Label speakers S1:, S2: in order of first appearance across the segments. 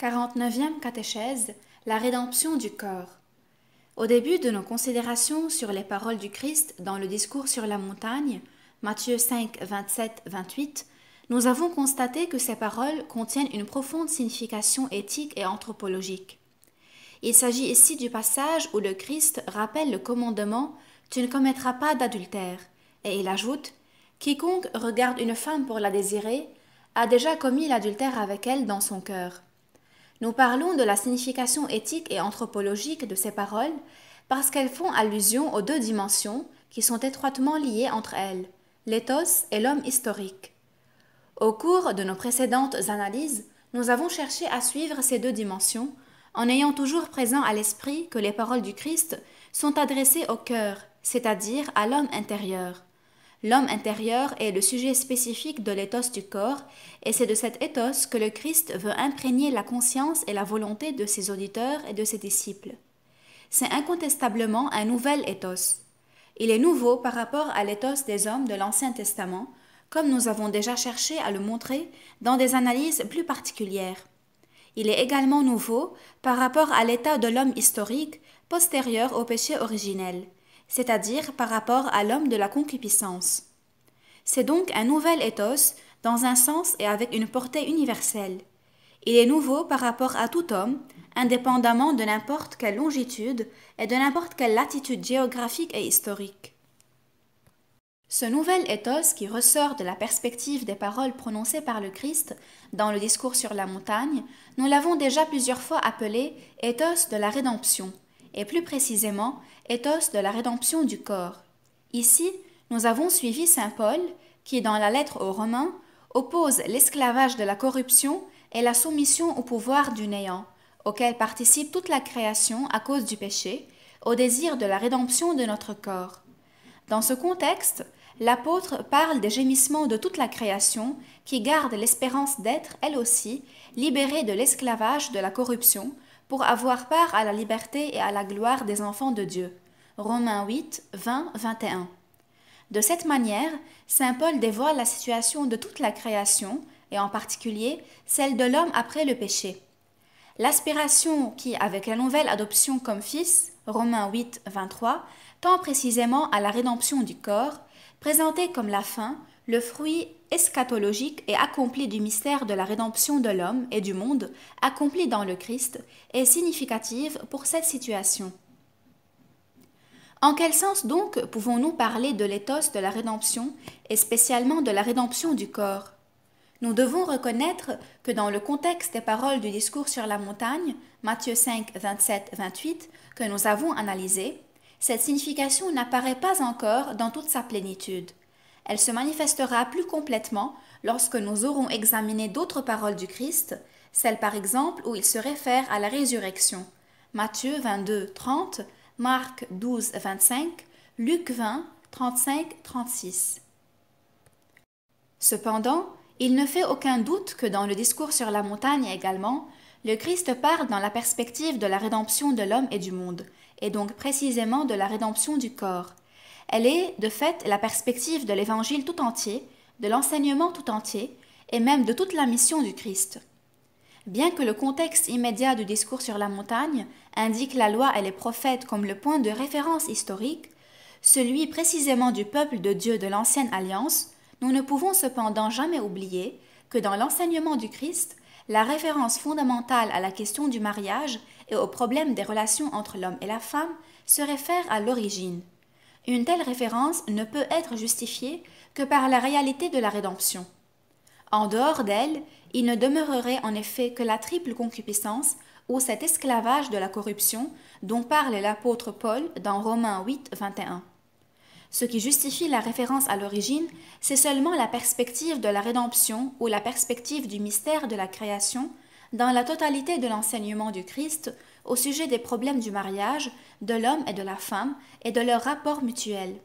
S1: 49e catéchèse La rédemption du corps. Au début de nos considérations sur les paroles du Christ dans le discours sur la montagne, Matthieu 5, 27, 28, nous avons constaté que ces paroles contiennent une profonde signification éthique et anthropologique. Il s'agit ici du passage où le Christ rappelle le commandement Tu ne commettras pas d'adultère, et il ajoute Quiconque regarde une femme pour la désirer a déjà commis l'adultère avec elle dans son cœur. Nous parlons de la signification éthique et anthropologique de ces paroles parce qu'elles font allusion aux deux dimensions qui sont étroitement liées entre elles, l'éthos et l'homme historique. Au cours de nos précédentes analyses, nous avons cherché à suivre ces deux dimensions en ayant toujours présent à l'esprit que les paroles du Christ sont adressées au cœur, c'est-à-dire à, à l'homme intérieur. L'homme intérieur est le sujet spécifique de l'éthos du corps, et c'est de cet éthos que le Christ veut imprégner la conscience et la volonté de ses auditeurs et de ses disciples. C'est incontestablement un nouvel éthos. Il est nouveau par rapport à l'éthos des hommes de l'Ancien Testament, comme nous avons déjà cherché à le montrer dans des analyses plus particulières. Il est également nouveau par rapport à l'état de l'homme historique postérieur au péché originel c'est-à-dire par rapport à l'homme de la concupiscence. C'est donc un nouvel éthos dans un sens et avec une portée universelle. Il est nouveau par rapport à tout homme, indépendamment de n'importe quelle longitude et de n'importe quelle latitude géographique et historique. Ce nouvel éthos qui ressort de la perspective des paroles prononcées par le Christ dans le discours sur la montagne, nous l'avons déjà plusieurs fois appelé Éthos de la rédemption et plus précisément éthos de la rédemption du corps. Ici, nous avons suivi Saint Paul qui, dans la lettre aux Romains, oppose l'esclavage de la corruption et la soumission au pouvoir du néant, auquel participe toute la création à cause du péché, au désir de la rédemption de notre corps. Dans ce contexte, l'apôtre parle des gémissements de toute la création qui garde l'espérance d'être, elle aussi, libérée de l'esclavage de la corruption pour avoir part à la liberté et à la gloire des enfants de Dieu. Romains 8, 20, 21. De cette manière, Saint Paul dévoile la situation de toute la création, et en particulier celle de l'homme après le péché. L'aspiration qui, avec la nouvelle adoption comme fils, Romains 8, 23, tend précisément à la rédemption du corps, présentée comme la fin, le fruit eschatologique et accompli du mystère de la rédemption de l'homme et du monde, accompli dans le Christ, est significative pour cette situation. En quel sens donc pouvons-nous parler de l'éthos de la rédemption et spécialement de la rédemption du corps Nous devons reconnaître que dans le contexte des paroles du discours sur la montagne, Matthieu 5, 27, 28, que nous avons analysé, cette signification n'apparaît pas encore dans toute sa plénitude. Elle se manifestera plus complètement lorsque nous aurons examiné d'autres paroles du Christ, celles par exemple où il se réfère à la résurrection. Matthieu 22, 30, Marc 12, 25, Luc 20, 36. Cependant, il ne fait aucun doute que dans le discours sur la montagne également, le Christ parle dans la perspective de la rédemption de l'homme et du monde, et donc précisément de la rédemption du corps. Elle est, de fait, la perspective de l'Évangile tout entier, de l'enseignement tout entier, et même de toute la mission du Christ. Bien que le contexte immédiat du discours sur la montagne indique la loi et les prophètes comme le point de référence historique, celui précisément du peuple de Dieu de l'Ancienne Alliance, nous ne pouvons cependant jamais oublier que dans l'enseignement du Christ, la référence fondamentale à la question du mariage et au problème des relations entre l'homme et la femme se réfère à l'origine, une telle référence ne peut être justifiée que par la réalité de la rédemption. En dehors d'elle, il ne demeurerait en effet que la triple concupiscence ou cet esclavage de la corruption dont parle l'apôtre Paul dans Romains 8, 21. Ce qui justifie la référence à l'origine, c'est seulement la perspective de la rédemption ou la perspective du mystère de la création dans la totalité de l'enseignement du Christ au sujet des problèmes du mariage, de l'homme et de la femme et de leurs rapports mutuels.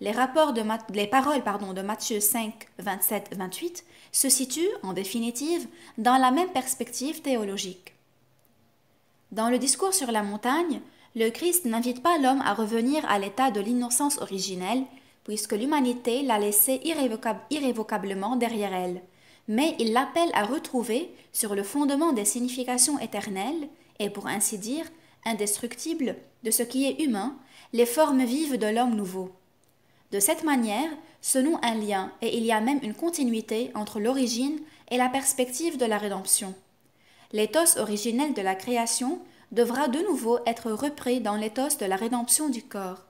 S1: Les, rapports de les paroles pardon, de Matthieu 5, 27, 28 se situent, en définitive, dans la même perspective théologique. Dans le discours sur la montagne, le Christ n'invite pas l'homme à revenir à l'état de l'innocence originelle, puisque l'humanité l'a laissé irrévocablement derrière elle. Mais il l'appelle à retrouver, sur le fondement des significations éternelles, pour ainsi dire, indestructible de ce qui est humain, les formes vives de l'homme nouveau. De cette manière, se noue un lien et il y a même une continuité entre l'origine et la perspective de la rédemption. L'éthos originel de la création devra de nouveau être repris dans l'éthos de la rédemption du corps.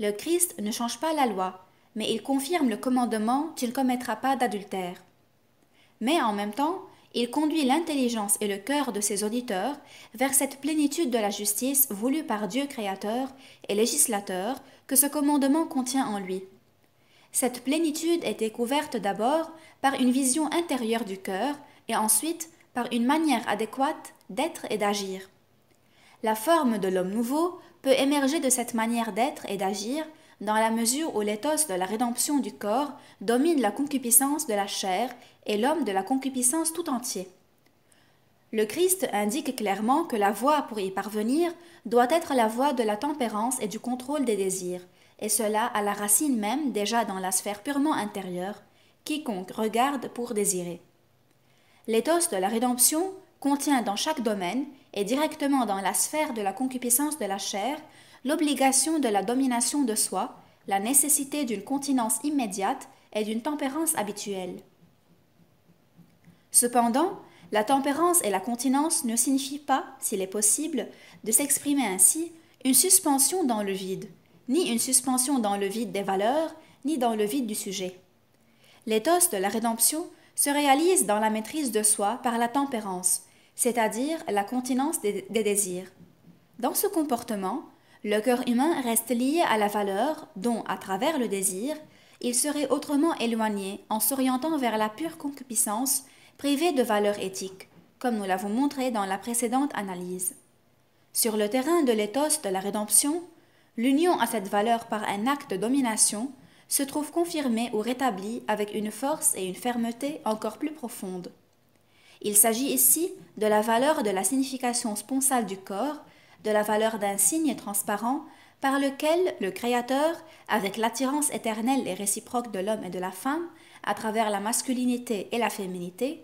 S1: Le Christ ne change pas la loi, mais il confirme le commandement qu'il ne commettras pas d'adultère. Mais en même temps, il conduit l'intelligence et le cœur de ses auditeurs vers cette plénitude de la justice voulue par Dieu créateur et législateur que ce commandement contient en lui. Cette plénitude est découverte d'abord par une vision intérieure du cœur et ensuite par une manière adéquate d'être et d'agir. La forme de l'homme nouveau peut émerger de cette manière d'être et d'agir dans la mesure où l'éthos de la rédemption du corps domine la concupiscence de la chair et l'homme de la concupiscence tout entier. Le Christ indique clairement que la voie pour y parvenir doit être la voie de la tempérance et du contrôle des désirs, et cela à la racine même déjà dans la sphère purement intérieure, quiconque regarde pour désirer. L'éthos de la rédemption contient dans chaque domaine, et directement dans la sphère de la concupiscence de la chair, l'obligation de la domination de soi, la nécessité d'une continence immédiate et d'une tempérance habituelle. Cependant, la tempérance et la continence ne signifient pas, s'il est possible, de s'exprimer ainsi, une suspension dans le vide, ni une suspension dans le vide des valeurs, ni dans le vide du sujet. L'éthos de la rédemption se réalise dans la maîtrise de soi par la tempérance, c'est-à-dire la continence des, des désirs. Dans ce comportement, le cœur humain reste lié à la valeur dont, à travers le désir, il serait autrement éloigné en s'orientant vers la pure concupiscence privée de valeur éthique, comme nous l'avons montré dans la précédente analyse. Sur le terrain de l'éthos de la rédemption, l'union à cette valeur par un acte de domination se trouve confirmée ou rétablie avec une force et une fermeté encore plus profondes. Il s'agit ici de la valeur de la signification sponsale du corps de la valeur d'un signe transparent par lequel le Créateur, avec l'attirance éternelle et réciproque de l'homme et de la femme, à travers la masculinité et la féminité,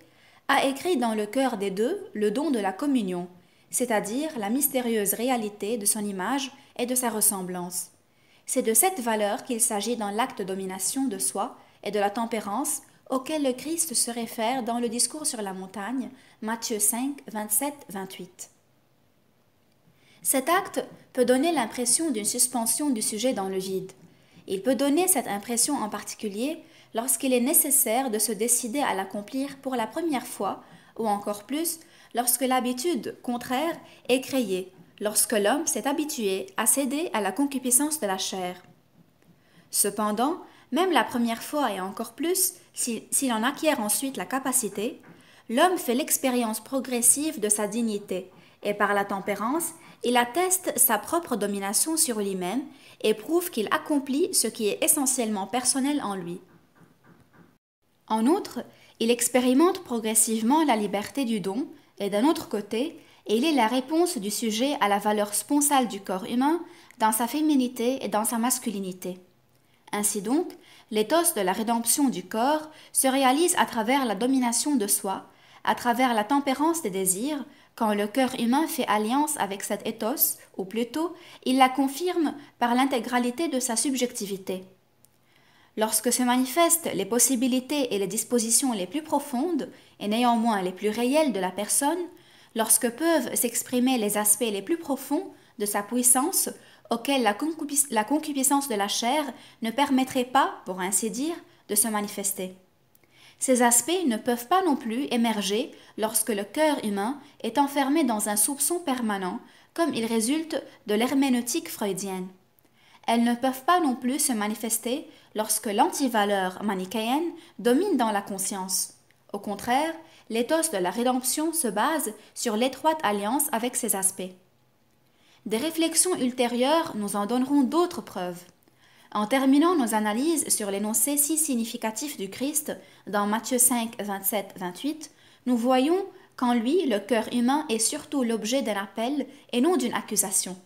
S1: a écrit dans le cœur des deux le don de la communion, c'est-à-dire la mystérieuse réalité de son image et de sa ressemblance. C'est de cette valeur qu'il s'agit dans l'acte de domination de soi et de la tempérance auquel le Christ se réfère dans le discours sur la montagne, Matthieu 5, 27, 28. Cet acte peut donner l'impression d'une suspension du sujet dans le vide. Il peut donner cette impression en particulier lorsqu'il est nécessaire de se décider à l'accomplir pour la première fois, ou encore plus lorsque l'habitude contraire est créée, lorsque l'homme s'est habitué à céder à la concupiscence de la chair. Cependant, même la première fois et encore plus, s'il en acquiert ensuite la capacité, l'homme fait l'expérience progressive de sa dignité et par la tempérance, il atteste sa propre domination sur lui-même et prouve qu'il accomplit ce qui est essentiellement personnel en lui. En outre, il expérimente progressivement la liberté du don et d'un autre côté, il est la réponse du sujet à la valeur sponsale du corps humain dans sa féminité et dans sa masculinité. Ainsi donc, l'éthos de la rédemption du corps se réalise à travers la domination de soi, à travers la tempérance des désirs, quand le cœur humain fait alliance avec cet éthos, ou plutôt, il la confirme par l'intégralité de sa subjectivité. Lorsque se manifestent les possibilités et les dispositions les plus profondes, et néanmoins les plus réelles de la personne, lorsque peuvent s'exprimer les aspects les plus profonds de sa puissance, auxquels la, concupiscence de la chair ne permettrait pas, pour ainsi dire, de se manifester. Ces aspects ne peuvent pas non plus émerger lorsque le cœur humain est enfermé dans un soupçon permanent, comme il résulte de l'herméneutique freudienne. Elles ne peuvent pas non plus se manifester lorsque l'antivaleur manichéenne domine dans la conscience. Au contraire, l'éthos de la rédemption se base sur l'étroite alliance avec ces aspects. Des réflexions ultérieures nous en donneront d'autres preuves. En terminant nos analyses sur l'énoncé si significatif du Christ dans Matthieu 5, 27, 28, nous voyons qu'en lui, le cœur humain est surtout l'objet d'un appel et non d'une accusation.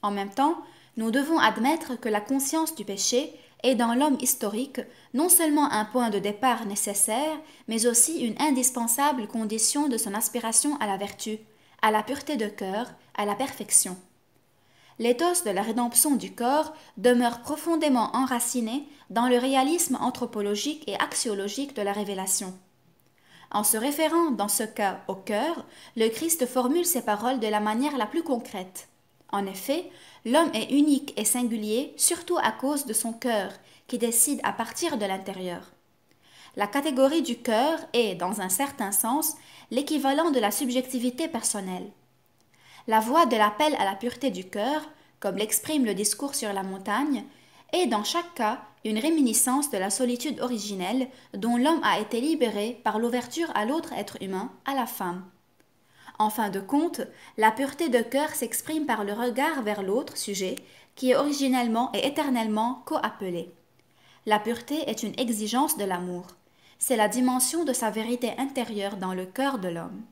S1: En même temps, nous devons admettre que la conscience du péché est dans l'homme historique non seulement un point de départ nécessaire, mais aussi une indispensable condition de son aspiration à la vertu, à la pureté de cœur, à la perfection l'éthos de la rédemption du corps demeure profondément enraciné dans le réalisme anthropologique et axiologique de la révélation. En se référant dans ce cas au cœur, le Christ formule ses paroles de la manière la plus concrète. En effet, l'homme est unique et singulier surtout à cause de son cœur, qui décide à partir de l'intérieur. La catégorie du cœur est, dans un certain sens, l'équivalent de la subjectivité personnelle la voie de l'appel à la pureté du cœur, comme l'exprime le discours sur la montagne, est dans chaque cas une réminiscence de la solitude originelle dont l'homme a été libéré par l'ouverture à l'autre être humain, à la femme. En fin de compte, la pureté de cœur s'exprime par le regard vers l'autre sujet qui est originellement et éternellement co-appelé. La pureté est une exigence de l'amour. C'est la dimension de sa vérité intérieure dans le cœur de l'homme.